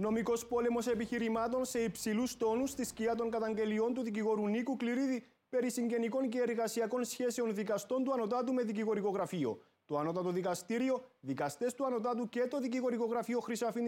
Νομικός πόλεμος επιχειρημάτων σε υψηλούς τόνους στη σκιά των καταγγελιών του δικηγόρου Νίκου Κληρίδη περί συγγενικών και εργασιακών σχέσεων δικαστών του Ανωτάτου με δικηγορικό γραφείο. Το Ανώτατο Δικαστήριο, δικαστές του Ανωτάτου και το δικηγορικό γραφείο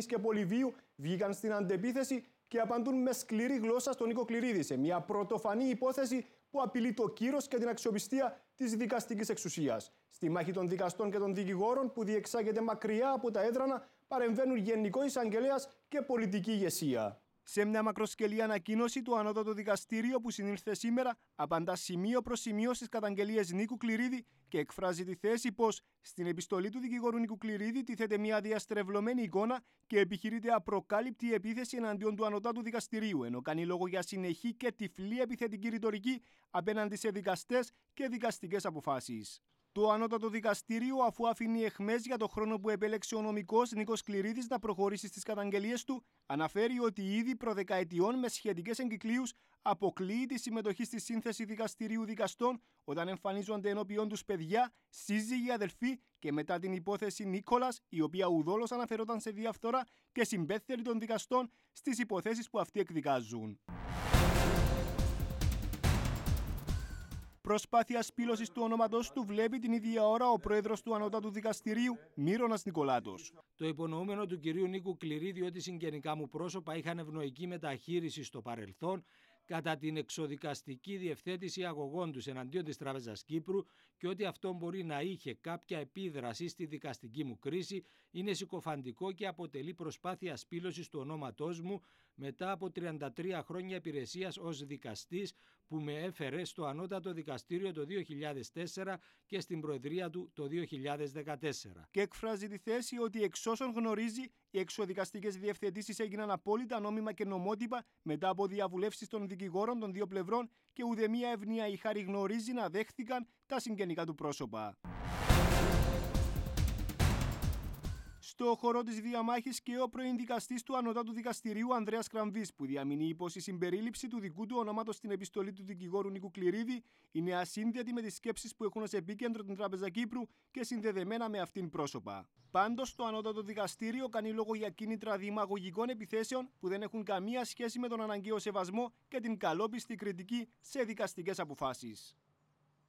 και Πολυβίου βγήκαν στην αντεπίθεση και απαντούν με σκληρή γλώσσα στον Νίκο Κληρίδη σε μια πρωτοφανή υπόθεση που απειλεί το κύρος και την αξιοπιστία της δικαστικής εξουσίας. Στη μάχη των δικαστών και των δικηγόρων που διεξάγεται μακριά από τα έδρανα παρεμβαίνουν Γενικό Εισαγγελέας και πολιτική ηγεσία. Σε μια μακροσκελή ανακοίνωση του Ανώτατο Δικαστήριου που συνήλθε σήμερα, απαντά σημείο προς σημείο στις καταγγελίες Νίκου Κληρίδη και εκφράζει τη θέση πως στην επιστολή του δικηγόρου Νίκου Κληρίδη τίθεται μια διαστρεβλωμένη εικόνα και επιχειρείται απροκάλυπτη επίθεση εναντίον του Ανώτατου Δικαστηρίου, ενώ κάνει λόγο για συνεχή και τυφλή επιθετική ρητορική απέναντι σε δικαστές και δικαστικές αποφάσεις. Το Ανώτατο Δικαστήριο, αφού αφήνει εχμές για το χρόνο που επέλεξε ο νομικός Νίκος Κληρίδης να προχωρήσει στις καταγγελίες του, αναφέρει ότι ήδη προδεκαετιών με σχετικές εγκυκλίους αποκλείει τη συμμετοχή στη σύνθεση δικαστηρίου δικαστών όταν εμφανίζονται ενώπιον τους παιδιά, σύζυγοι, αδελφοί και μετά την υπόθεση Νίκολας, η οποία ουδόλως αναφερόταν σε διαφθορά και συμπέθερη των δικαστών στις υποθέσεις που αυτοί εκδικάζουν. Προσπάθεια σπήλωσης του ονόματος του βλέπει την ίδια ώρα ο πρόεδρος του Ανώτατου Δικαστηρίου, Μύρονα Νικολάτος. Το υπονοούμενο του κυρίου Νίκου Κληρίδη ότι συγγενικά μου πρόσωπα είχαν ευνοϊκή μεταχείριση στο παρελθόν κατά την εξοδικαστική διευθέτηση αγωγών τους εναντίον της Τράπεζας Κύπρου και ότι αυτό μπορεί να είχε κάποια επίδραση στη δικαστική μου κρίση είναι συκοφαντικό και αποτελεί προσπάθεια σπήλωσης του ονόματός μου μετά από 33 χρόνια υπηρεσίας ως δικαστής που με έφερε στο Ανώτατο Δικαστήριο το 2004 και στην Προεδρία του το 2014. Και εκφράζει τη θέση ότι εξ όσων γνωρίζει οι εξοδικαστικές διευθετήσεις έγιναν απόλυτα νόμιμα και νομότυπα μετά από διαβουλεύσεις των δικηγόρων των δύο πλευρών και ουδέμια ευνοία η χάρη γνωρίζει να δέχθηκαν τα συγγενικά του πρόσωπα. στο χώρο της διαμάχης και ο πρώην δικαστής του Ανωτάτου Δικαστηρίου Ανδρέας Κραμβής, που διαμηνεί πω η συμπερίληψη του δικού του ονόματος στην επιστολή του δικηγόρου Νίκου Κληρίδη είναι ασύνδετη με τις σκέψεις που έχουν ως επίκεντρο την Τράπεζα Κύπρου και συνδεδεμένα με αυτήν πρόσωπα. Πάντως, το Ανώτατο Δικαστήριο κάνει λόγο για κίνητρα δημαγωγικών επιθέσεων που δεν έχουν καμία σχέση με τον αναγκαίο σεβασμό και την καλόπιστη κριτική σε δικαστικές αποφάσεις.